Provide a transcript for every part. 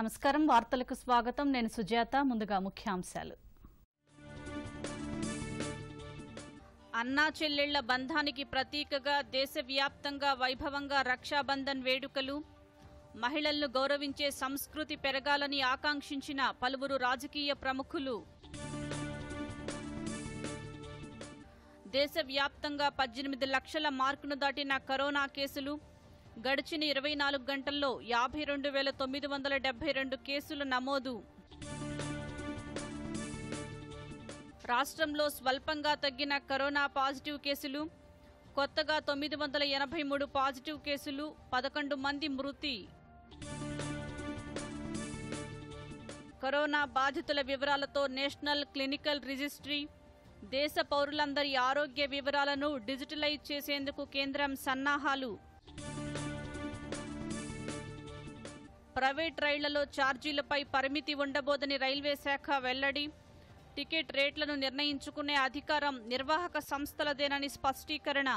నమస్కారం వార్తలకు స్వాగతం నేను సుజాత ముందుగా ముఖ్యాంశాలు అన్నా చెల్లెళ్ల బంధానికి ప్రతీకగా దేశవ్యాప్తంగా వైభవంగా రక్షాబంధన్ వేడుకలు మహిళలను గౌరవించే సంస్కృతి పెరగాలని ఆకాంక్షించిన పలువురు రాజకీయ ప్రముఖులు దేశవ్యాప్తంగా పద్దెనిమిది లక్షల మార్కును దాటిన కరోనా కేసులు గడిచిన ఇరవై నాలుగు గంటల్లో యాభై రెండు వేల తొమ్మిది వందల డెబ్బై రెండు కేసులు నమోదు రాష్ట్రంలో స్వల్పంగా తగ్గిన కరోనా పాజిటివ్ కేసులు కొత్తగా తొమ్మిది వందల ఎనభై మూడు పాజిటివ్ కేసులు పదకొండు మంది మృతి కరోనా బాధితుల వివరాలతో నేషనల్ క్లినికల్ రిజిస్ట్రీ దేశ పౌరులందరి ఆరోగ్య వివరాలను డిజిటలైజ్ చేసేందుకు కేంద్రం సన్నాహాలు ప్రైవేట్ రైళ్లలో ఛార్జీలపై పరిమితి ఉండబోదని రైల్వే శాఖ వెల్లడి టికెట్ రేట్లను నిర్ణయించుకునే అధికారం నిర్వాహక సంస్థలదేనని స్పష్టీకరణ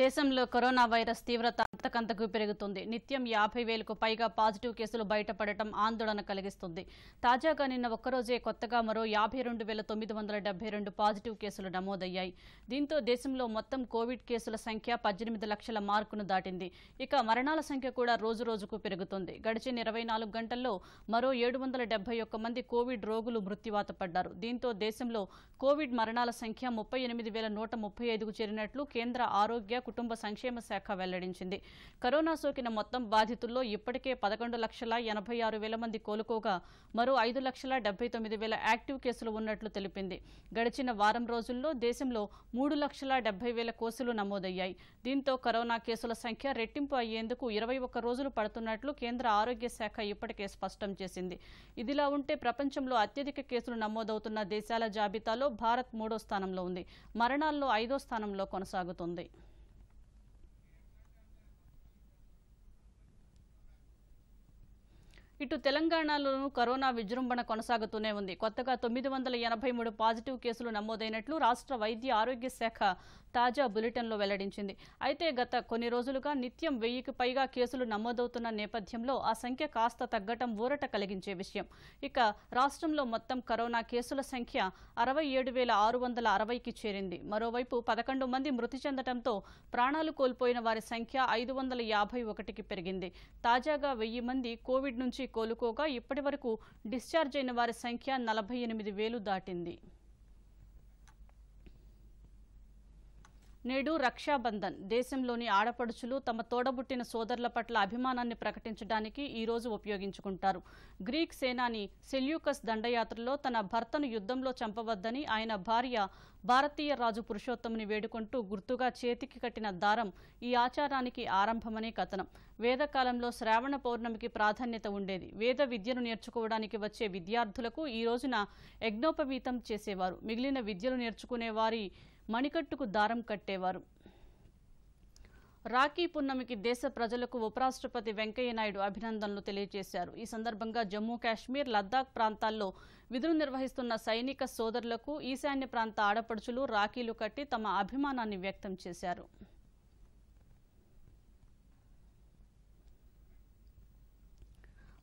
దేశంలో కరోనా వైరస్ తీవ్రత అంతకంతకు పెరుగుతుంది నిత్యం యాభై వేలకు పైగా పాజిటివ్ కేసులు బయటపడటం ఆందోళన కలిగిస్తుంది తాజాగా నిన్న ఒక్కరోజే కొత్తగా మరో యాభై రెండు వేల తొమ్మిది వందల డెబ్బై రెండు పాజిటివ్ కేసులు నమోదయ్యాయి దీంతో దేశంలో మొత్తం కోవిడ్ కేసుల సంఖ్య పద్దెనిమిది లక్షల మార్కును దాటింది ఇక మరణాల సంఖ్య కూడా రోజు రోజుకు పెరుగుతుంది గడిచిన ఇరవై నాలుగు గంటల్లో మరో ఏడు వందల డెబ్బై ఒక్క మంది కోవిడ్ రోగులు మృత్యువాత పడ్డారు దీంతో దేశంలో కోవిడ్ మరణాల సంఖ్య ముప్పై ఎనిమిది వేల నూట ముప్పై ఐదుకు చేరినట్లు కేంద్ర ఆరోగ్య ఆరోగ్య కుటుంబ సంక్షేమ శాఖ వెల్లడించింది కరోనా సోకిన మొత్తం బాధితుల్లో ఇప్పటికే పదకొండు లక్షల ఎనభై ఆరు వేల మంది కోలుకోగా మరో ఐదు లక్షల డెబ్బై తొమ్మిది వేల యాక్టివ్ కేసులు ఉన్నట్లు తెలిపింది గడిచిన వారం రోజుల్లో దేశంలో మూడు లక్షల డెబ్బై వేల కోసులు నమోదయ్యాయి దీంతో కరోనా కేసుల సంఖ్య రెట్టింపు అయ్యేందుకు ఇరవై ఒక్క రోజులు పడుతున్నట్లు కేంద్ర ఆరోగ్య శాఖ ఇప్పటికే స్పష్టం చేసింది ఇదిలా ఉంటే ప్రపంచంలో అత్యధిక కేసులు నమోదవుతున్న దేశాల జాబితాలో భారత్ మూడో స్థానంలో ఉంది మరణాల్లో ఐదో స్థానంలో కొనసాగుతుంది ఇటు తెలంగాణలోనూ కరోనా విజృంభణ కొనసాగుతూనే ఉంది కొత్తగా తొమ్మిది వందల ఎనభై మూడు పాజిటివ్ కేసులు నమోదైనట్లు రాష్ట్ర వైద్య ఆరోగ్య శాఖ తాజా బులెటిన్లో వెల్లడించింది అయితే గత కొన్ని రోజులుగా నిత్యం వెయ్యికి పైగా కేసులు నమోదవుతున్న నేపథ్యంలో ఆ సంఖ్య కాస్త తగ్గటం ఊరట కలిగించే విషయం ఇక రాష్ట్రంలో మొత్తం కరోనా కేసుల సంఖ్య అరవై ఏడు వేల ఆరు వందల అరవైకి చేరింది మరోవైపు పదకొండు మంది మృతి చెందడంతో ప్రాణాలు కోల్పోయిన వారి సంఖ్య ఐదు వందల యాభై ఒకటికి పెరిగింది తాజాగా వెయ్యి మంది కోవిడ్ నుంచి కోలుకోగా ఇప్పటి డిశ్చార్జ్ అయిన వారి సంఖ్య నలభై దాటింది నేడు రక్షాబంధన్ దేశంలోని ఆడపడుచులు తమ తోడబుట్టిన సోదరుల పట్ల అభిమానాన్ని ప్రకటించడానికి ఈ రోజు ఉపయోగించుకుంటారు గ్రీక్ సేనాని సెల్యూకస్ దండయాత్రలో తన భర్తను యుద్దంలో చంపవద్దని ఆయన భార్య భారతీయ రాజు పురుషోత్తముని వేడుకుంటూ గుర్తుగా చేతికి కట్టిన దారం ఈ ఆచారానికి ఆరంభమనే కథనం వేదకాలంలో శ్రావణ పౌర్ణమికి ప్రాధాన్యత ఉండేది వేద విద్యను నేర్చుకోవడానికి వచ్చే విద్యార్థులకు ఈ రోజున యజ్ఞోపవీతం చేసేవారు మిగిలిన విద్యలు నేర్చుకునే వారి మణికట్టుకు దారం కట్టేవారు రాఖీ పున్నమికి దేశ ప్రజలకు ఉపరాష్ట్రపతి వెంకయ్యనాయుడు అభినందనలు తెలియజేశారు ఈ సందర్భంగా జమ్మూ కాశ్మీర్ లద్దాఖ్ ప్రాంతాల్లో విధులు నిర్వహిస్తున్న సైనిక సోదరులకు ఈశాన్య ప్రాంత ఆడపడుచులు రాఖీలు కట్టి తమ అభిమానాన్ని వ్యక్తం చేశారు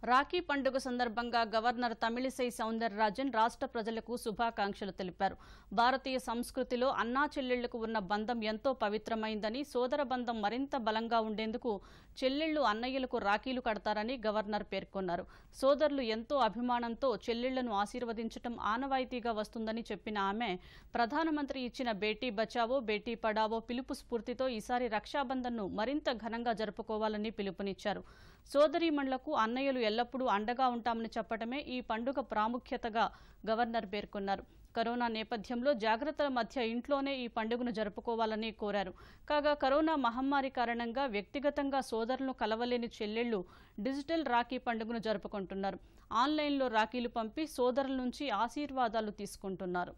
రాఖీ పండుగ సందర్భంగా గవర్నర్ తమిళిసై సౌందరరాజన్ రాష్ట్ర ప్రజలకు శుభాకాంక్షలు తెలిపారు భారతీయ సంస్కృతిలో అన్నా చెల్లెళ్లకు ఉన్న బంధం ఎంతో పవిత్రమైందని సోదర బంధం మరింత బలంగా ఉండేందుకు చెల్లెళ్లు అన్నయ్యలకు రాఖీలు కడతారని గవర్నర్ పేర్కొన్నారు సోదరులు ఎంతో అభిమానంతో చెల్లెళ్లను ఆశీర్వదించడం ఆనవాయితీగా వస్తుందని చెప్పిన ఆమె ప్రధానమంత్రి ఇచ్చిన బేటీ బచావో బేటీ పడావో పిలుపు స్ఫూర్తితో ఈసారి రక్షాబంధన్ను మరింత ఘనంగా జరుపుకోవాలని పిలుపునిచ్చారు సోదరీమణులకు అన్నయ్యలు ఎల్లప్పుడూ అండగా ఉంటామని చెప్పడమే ఈ పండుగ ప్రాముఖ్యతగా గవర్నర్ పేర్కొన్నారు కరోనా నేపథ్యంలో జాగ్రత్తల మధ్య ఇంట్లోనే ఈ పండుగను జరుపుకోవాలని కోరారు కాగా కరోనా మహమ్మారి కారణంగా వ్యక్తిగతంగా సోదరులను కలవలేని చెల్లెళ్లు డిజిటల్ రాఖీ పండుగను జరుపుకుంటున్నారు ఆన్లైన్లో రాఖీలు పంపి సోదరుల నుంచి ఆశీర్వాదాలు తీసుకుంటున్నారు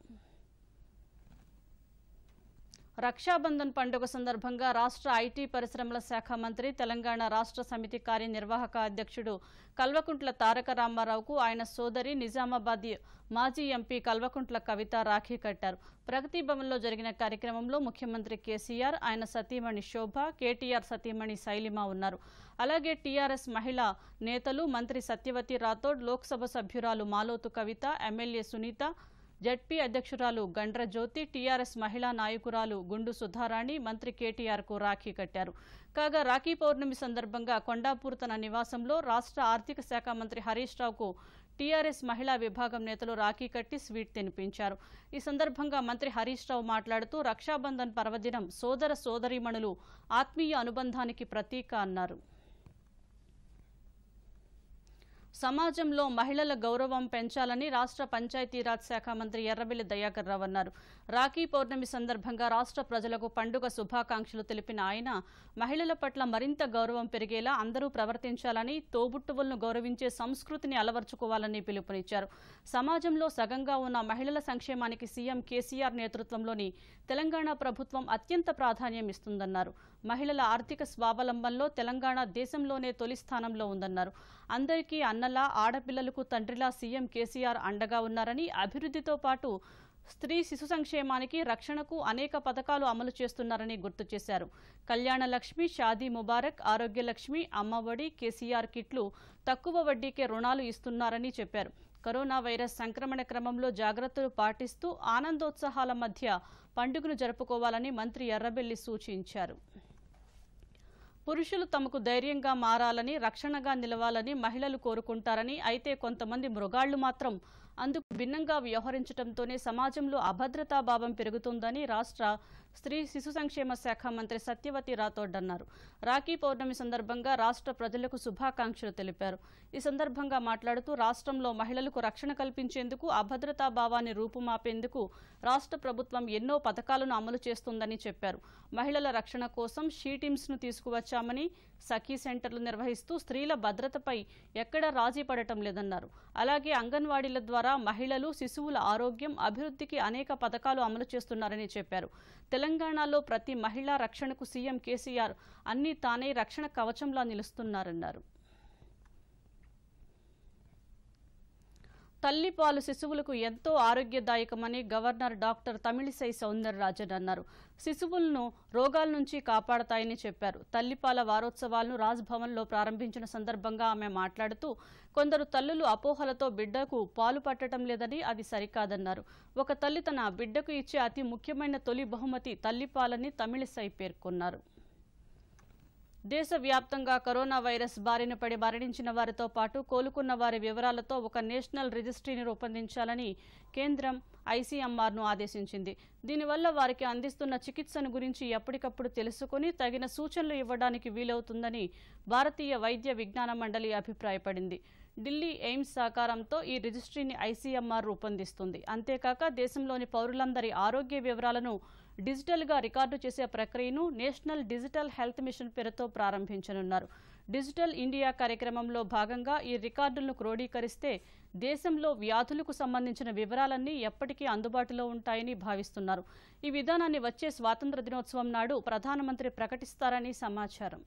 రక్షాబంధన్ పండుగ సందర్భంగా రాష్ట్ర ఐటీ పరిశ్రమల శాఖ మంత్రి తెలంగాణ రాష్ట్ర సమితి కార్యనిర్వాహక అధ్యక్షుడు కల్వకుంట్ల తారక రామారావుకు ఆయన సోదరి నిజామాబాద్ మాజీ ఎంపీ కల్వకుంట్ల కవిత రాఖీ కట్టారు ప్రగతి భవన్లో జరిగిన కార్యక్రమంలో ముఖ్యమంత్రి కేసీఆర్ ఆయన సతీమణి శోభ కేటీఆర్ సతీమణి శైలిమ ఉన్నారు అలాగే టీఆర్ఎస్ మహిళా నేతలు మంత్రి సత్యవతి రాథోడ్ లోక్సభ సభ్యురాలు మాలోతు కవిత ఎమ్మెల్యే సునీత జడ్పీ అధ్యక్షురాలు గండ్రజ్యోతి టీఆర్ఎస్ మహిళా నాయకురాలు గుండు సుధారాణి మంత్రి కేటీఆర్కు రాఖీ కట్టారు కాగా రాఖీ పౌర్ణమి సందర్భంగా కొండాపూర్ తన నివాసంలో రాష్ట్ర ఆర్థిక శాఖ మంత్రి హరీష్ రావుకు టీఆర్ఎస్ మహిళా విభాగం నేతలు రాఖీ కట్టి స్వీట్ తినిపించారు ఈ సందర్భంగా మంత్రి హరీష్ రావు మాట్లాడుతూ రక్షాబంధన్ పర్వదినం సోదర సోదరీమణులు ఆత్మీయ అనుబంధానికి ప్రతీక అన్నారు సమాజంలో మహిళల గౌరవం పెంచాలని రాష్ట్ర పంచాయతీరాజ్ శాఖ మంత్రి ఎర్రబెల్లి దయాకర్ రావు అన్నారు రాఖీ పౌర్ణమి సందర్భంగా రాష్ట్ర ప్రజలకు పండుగ శుభాకాంక్షలు తెలిపిన ఆయన మహిళల పట్ల మరింత గౌరవం పెరిగేలా అందరూ ప్రవర్తించాలని తోబుట్టువులను గౌరవించే సంస్కృతిని అలవర్చుకోవాలని పిలుపునిచ్చారు సమాజంలో సగంగా ఉన్న మహిళల సంక్షేమానికి సీఎం కేసీఆర్ నేతృత్వంలోని తెలంగాణ ప్రభుత్వం అత్యంత ప్రాధాన్యం ఇస్తుందన్నారు మహిళల ఆర్థిక స్వావలంబనలో తెలంగాణ దేశంలోనే తొలి స్థానంలో ఉందన్నారు అందరికీ అన్నలా ఆడపిల్లలకు తండ్రిలా సీఎం కేసీఆర్ అండగా ఉన్నారని అభివృద్ధితో పాటు స్త్రీ శిశు సంక్షేమానికి రక్షణకు అనేక పథకాలు అమలు చేస్తున్నారని గుర్తు చేశారు కళ్యాణ లక్ష్మి షాదీ ముబారక్ ఆరోగ్యలక్ష్మి అమ్మఒడి కేసీఆర్ కిట్లు తక్కువ వడ్డీకే రుణాలు ఇస్తున్నారని చెప్పారు కరోనా వైరస్ సంక్రమణ క్రమంలో జాగ్రత్తలు పాటిస్తూ ఆనందోత్సాహాల మధ్య పండుగను జరుపుకోవాలని మంత్రి ఎర్రబెల్లి సూచించారు పురుషులు తమకు ధైర్యంగా మారాలని రక్షణగా నిలవాలని మహిళలు కోరుకుంటారని అయితే కొంతమంది మృగాళ్లు మాత్రం అందుకు భిన్నంగా వ్యవహరించడంతోనే సమాజంలో అభద్రతాభావం పెరుగుతుందని రాష్ట్ర స్త్రీ శిశు సంక్షేమ శాఖ మంత్రి సత్యవతి రాథోడ్ అన్నారు రాఖీ పౌర్ణమి సందర్భంగా రాష్ట్ర ప్రజలకు శుభాకాంక్షలు తెలిపారు ఈ సందర్భంగా మాట్లాడుతూ రాష్ట్రంలో మహిళలకు రక్షణ కల్పించేందుకు అభద్రతా భావాన్ని రూపుమాపేందుకు రాష్ట్ర ప్రభుత్వం ఎన్నో పథకాలను అమలు చేస్తుందని చెప్పారు మహిళల రక్షణ కోసం షీ ను తీసుకువచ్చామని సఖీ సెంటర్లు నిర్వహిస్తూ స్త్రీల భద్రతపై ఎక్కడా రాజీ పడటం లేదన్నారు అలాగే అంగన్వాడీల ద్వారా మహిళలు శిశువుల ఆరోగ్యం అభివృద్ధికి అనేక పథకాలు అమలు చేస్తున్నారని చెప్పారు తెలంగాణలో ప్రతి మహిళా రక్షణకు సీఎం కేసీఆర్ అన్ని తానే రక్షణ కవచంలా నిలుస్తున్నారన్నారు తల్లిపాలు శిశువులకు ఎంతో ఆరోగ్యదాయకమని గవర్నర్ డాక్టర్ తమిళిసై సౌందరరాజన్ అన్నారు శిశువులను రోగాల నుంచి కాపాడతాయని చెప్పారు తల్లిపాల వారోత్సవాలను రాజ్భవన్లో ప్రారంభించిన సందర్భంగా ఆమె మాట్లాడుతూ కొందరు తల్లులు అపోహలతో బిడ్డకు పాలు పట్టడం లేదని అది సరికాదన్నారు ఒక తల్లి తన బిడ్డకు ఇచ్చే అతి ముఖ్యమైన తొలి బహుమతి తల్లిపాలని తమిళిసై పేర్కొన్నారు దేశవ్యాప్తంగా కరోనా వైరస్ బారిన పడి మరణించిన వారితో పాటు కోలుకున్న వారి వివరాలతో ఒక నేషనల్ రిజిస్ట్రీని రూపొందించాలని కేంద్రం ఐసీఎంఆర్ను ఆదేశించింది దీనివల్ల వారికి అందిస్తున్న చికిత్సను గురించి ఎప్పటికప్పుడు తెలుసుకుని తగిన సూచనలు ఇవ్వడానికి వీలవుతుందని భారతీయ వైద్య విజ్ఞాన మండలి అభిప్రాయపడింది ఢిల్లీ ఎయిమ్స్ సహకారంతో ఈ రిజిస్ట్రీని ఐసీఎంఆర్ రూపొందిస్తుంది అంతేకాక దేశంలోని పౌరులందరి ఆరోగ్య వివరాలను డిజిటల్గా రికార్డు చేసే ప్రక్రియను నేషనల్ డిజిటల్ హెల్త్ మిషన్ పేరుతో ప్రారంభించనున్నారు డిజిటల్ ఇండియా కార్యక్రమంలో భాగంగా ఈ రికార్డులను క్రోడీకరిస్తే దేశంలో వ్యాధులకు సంబంధించిన వివరాలన్నీ ఎప్పటికీ అందుబాటులో ఉంటాయని భావిస్తున్నారు ఈ విధానాన్ని వచ్చే స్వాతంత్ర దినోత్సవం నాడు ప్రధానమంత్రి ప్రకటిస్తారని సమాచారం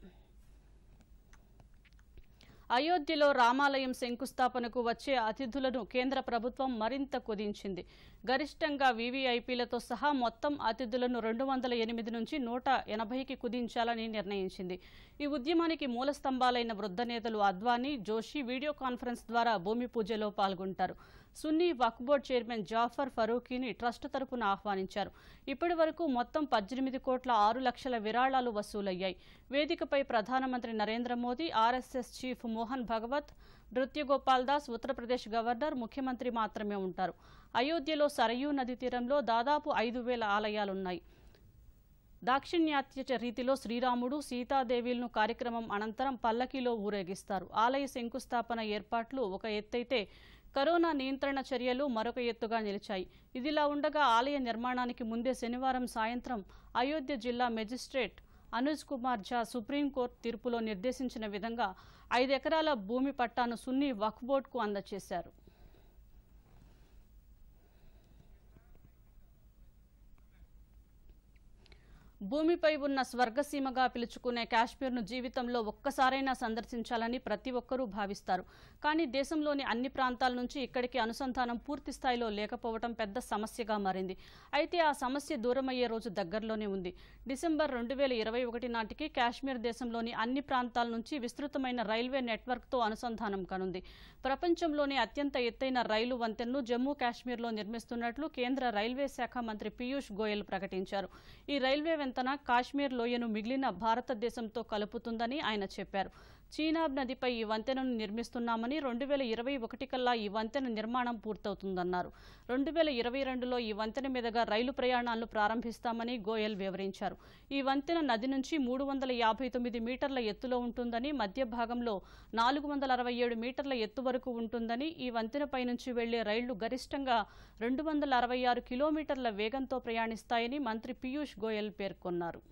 అయోధ్యలో రామాలయం శంకుస్థాపనకు వచ్చే అతిథులను కేంద్ర ప్రభుత్వం మరింత కుదించింది గరిష్టంగా వీవీఐపీలతో సహా మొత్తం అతిథులను రెండు వందల ఎనిమిది నుంచి నూట ఎనభైకి కుదించాలని నిర్ణయించింది ఈ ఉద్యమానికి మూల స్తంభాలైన వృద్ధ నేతలు అద్వానీ జోషి వీడియో కాన్ఫరెన్స్ ద్వారా భూమి పూజలో పాల్గొంటారు Sunni Waqf board chairman Jafar ఫరూఖీని ట్రస్ట్ తరపున ఆహ్వానించారు ఇప్పటి వరకు మొత్తం పద్దెనిమిది కోట్ల ఆరు లక్షల విరాళాలు వసూలయ్యాయి వేదికపై ప్రధానమంత్రి Narendra Modi RSS chief Mohan Bhagwat Nritya Gopal Das Uttar Pradesh governor ముఖ్యమంత్రి మాత్రమే ఉంటారు అయోధ్యలో సరయూ నది తీరంలో దాదాపు ఐదు వేల ఆలయాలున్నాయి దాక్షిణ్యాత్య రీతిలో శ్రీరాముడు సీతాదేవిలను కార్యక్రమం అనంతరం పల్లకిలో ఊరేగిస్తారు ఆలయ శంకుస్థాపన ఏర్పాట్లు ఒక ఎత్తైతే కరోనా నియంత్రణ చర్యలు మరొక ఎత్తుగా నిలిచాయి ఇదిలా ఉండగా ఆలయ నిర్మాణానికి ముందే శనివారం సాయంత్రం అయోధ్య జిల్లా మెజిస్ట్రేట్ అనుజ్ కుమార్ ఝా సుప్రీంకోర్టు తీర్పులో నిర్దేశించిన విధంగా ఐదెకరాల భూమి పట్టాను సున్ని వక్ఫ్ బోర్డుకు అందజేశారు భూమిపై ఉన్న స్వర్గసీమగా పిలుచుకునే కాశ్మీర్ను జీవితంలో ఒక్కసారైనా సందర్శించాలని ప్రతి ఒక్కరూ భావిస్తారు కానీ దేశంలోని అన్ని ప్రాంతాల నుంచి ఇక్కడికి అనుసంధానం పూర్తి స్థాయిలో లేకపోవడం పెద్ద సమస్యగా మారింది అయితే ఆ సమస్య దూరమయ్యే రోజు దగ్గరలోనే ఉంది డిసెంబర్ రెండు వేల ఇరవై ఒకటి నాటికి కాశ్మీర్ దేశంలోని అన్ని ప్రాంతాల నుంచి విస్తృతమైన రైల్వే నెట్వర్క్తో అనుసంధానం కనుంది ప్రపంచంలోనే అత్యంత ఎత్తైన రైలు వంతెనను జమ్మూ కాశ్మీర్లో నిర్మిస్తున్నట్లు కేంద్ర రైల్వే శాఖ మంత్రి పీయూష్ గోయల్ ప్రకటించారు ఈ రైల్వే తన కాశ్మీర్ లోయను మిగిలిన భారతదేశంతో కలుపుతుందని ఆయన చెప్పారు చీనాబ్ నదిపై ఈ వంతెనను నిర్మిస్తున్నామని రెండు వేల ఇరవై ఒకటి కల్లా ఈ వంతెన నిర్మాణం పూర్తవుతుందన్నారు రెండు వేల ఇరవై రెండులో ఈ వంతెన మీదుగా రైలు ప్రయాణాలను ప్రారంభిస్తామని గోయల్ వివరించారు ఈ వంతెన నది నుంచి మూడు వందల యాభై తొమ్మిది మీటర్ల ఎత్తులో ఉంటుందని మధ్య భాగంలో నాలుగు వందల అరవై ఏడు మీటర్ల ఎత్తు వరకు ఉంటుందని ఈ వంతెనపై నుంచి వెళ్లే రైళ్లు గరిష్టంగా రెండు వందల అరవై ఆరు కిలోమీటర్ల వేగంతో ప్రయాణిస్తాయని మంత్రి పీయూష్ గోయల్ పేర్కొన్నారు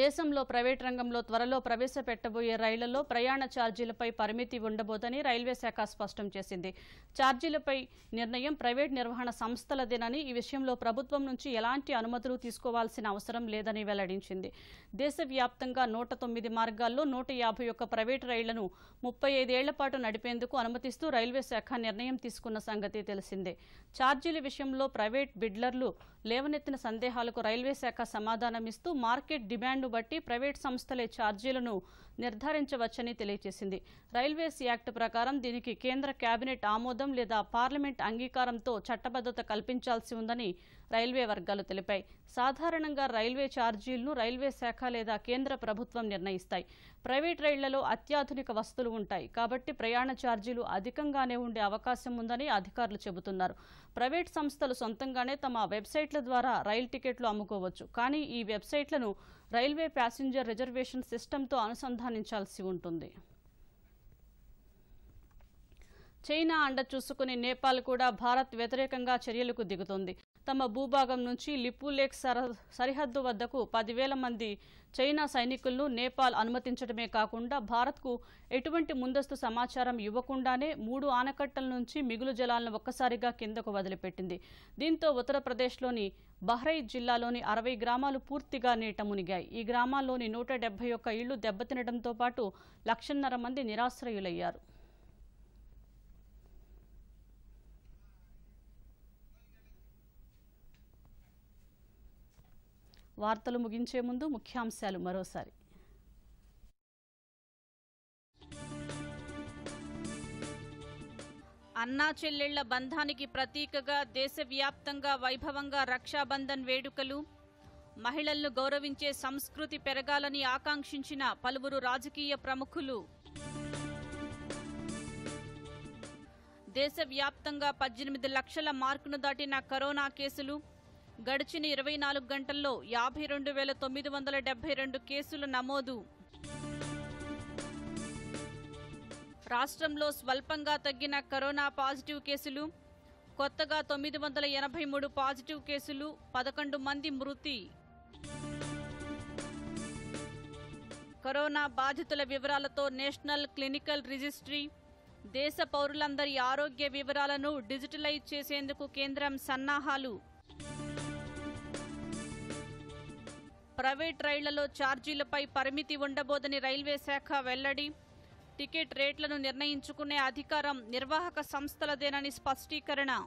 దేశంలో ప్రైవేట్ రంగంలో త్వరలో ప్రవేశపెట్టబోయే రైళ్లలో ప్రయాణ ఛార్జీలపై పరిమితి ఉండబోదని రైల్వే శాఖ స్పష్టం చేసింది ఛార్జీలపై నిర్ణయం ప్రైవేట్ నిర్వహణ సంస్థలదేనని ఈ విషయంలో ప్రభుత్వం నుంచి ఎలాంటి అనుమతులు తీసుకోవాల్సిన అవసరం లేదని వెల్లడించింది దేశవ్యాప్తంగా నూట తొమ్మిది మార్గాల్లో నూట యాభై ఒక్క ప్రైవేట్ రైళ్లను ముప్పై ఐదేళ్ల పాటు నడిపేందుకు అనుమతిస్తూ రైల్వే శాఖ నిర్ణయం తీసుకున్న సంగతి తెలిసిందే ఛార్జీల విషయంలో ప్రైవేట్ బిడ్లర్లు లేవనెత్తిన సందేహాలకు రైల్వే శాఖ సమాధానమిస్తూ మార్కెట్ డిమాండ్ డిమాండ్ను బట్టి ప్రైవేట్ సంస్థలే ఛార్జీలను నిర్ధారించవచ్చని తెలియజేసింది రైల్వేస్ యాక్ట్ ప్రకారం దీనికి కేంద్ర కేబినెట్ ఆమోదం లేదా పార్లమెంట్ అంగీకారంతో చట్టబద్దత కల్పించాల్సి ఉందని రైల్వే వర్గాలు తెలిపాయి సాధారణంగా రైల్వే ఛార్జీలను రైల్వే శాఖ లేదా కేంద్ర ప్రభుత్వం నిర్ణయిస్తాయి ప్రైవేట్ రైళ్లలో అత్యాధునిక వస్తువులు ఉంటాయి కాబట్టి ప్రయాణ ఛార్జీలు అధికంగానే ఉండే అవకాశం ఉందని అధికారులు చెబుతున్నారు ప్రైవేట్ సంస్థలు సొంతంగానే తమ వెబ్సైట్ల ద్వారా రైల్ టికెట్లు అమ్ముకోవచ్చు కానీ ఈ వెబ్సైట్లను రైల్వే ప్యాసింజర్ రిజర్వేషన్ సిస్టంతో అనుసంధానించాల్సి ఉంటుంది చైనా అండ చూసుకుని నేపాల్ కూడా భారత్ వ్యతిరేకంగా చర్యలకు దిగుతోంది తమ భూభాగం నుంచి లిపులేక్ సరిహద్దు వద్దకు పదివేల మంది చైనా సైనికులను నేపాల్ అనుమతించడమే కాకుండా భారత్కు ఎటువంటి ముందస్తు సమాచారం ఇవ్వకుండానే మూడు ఆనకట్టల నుంచి మిగులు జలాలను ఒక్కసారిగా కిందకు వదిలిపెట్టింది దీంతో ఉత్తరప్రదేశ్లోని బహ్రై జిల్లాలోని అరవై గ్రామాలు పూర్తిగా నీట మునిగాయి ఈ గ్రామాల్లోని నూట డెబ్బై ఒక్క ఇళ్లు దెబ్బతినడంతో పాటు లక్షన్నర మంది నిరాశ్రయులయ్యారు వార్తలు ముగించే ముందు ముఖ్యాంశాలు మరోసారి అన్నా చెల్లెళ్ల బంధానికి ప్రతీకగా దేశవ్యాప్తంగా వైభవంగా రక్షాబంధన్ వేడుకలు మహిళలను గౌరవించే సంస్కృతి పెరగాలని ఆకాంక్షించిన పలువురు రాజకీయ ప్రముఖులు దేశవ్యాప్తంగా పద్దెనిమిది లక్షల మార్కును దాటిన కరోనా కేసులు గడిచిన ఇరవై నాలుగు గంటల్లో యాభై రెండు వేల తొమ్మిది వందల డెబ్బై రెండు కేసులు నమోదు రాష్ట్రంలో స్వల్పంగా తగ్గిన కరోనా పాజిటివ్ కేసులు కొత్తగా తొమ్మిది వందల ఎనభై మూడు పాజిటివ్ కేసులు పదకొండు మంది మృతి కరోనా బాధితుల వివరాలతో నేషనల్ క్లినికల్ రిజిస్ట్రీ దేశ పౌరులందరి ఆరోగ్య వివరాలను డిజిటలైజ్ చేసేందుకు కేంద్రం సన్నాహాలు ప్రైవేట్ రైళ్లలో ఛార్జీలపై పరిమితి ఉండబోదని రైల్వే శాఖ వెల్లడి టికెట్ రేట్లను నిర్ణయించుకునే అధికారం నిర్వాహక సంస్థలదేనని స్పష్టీకరణ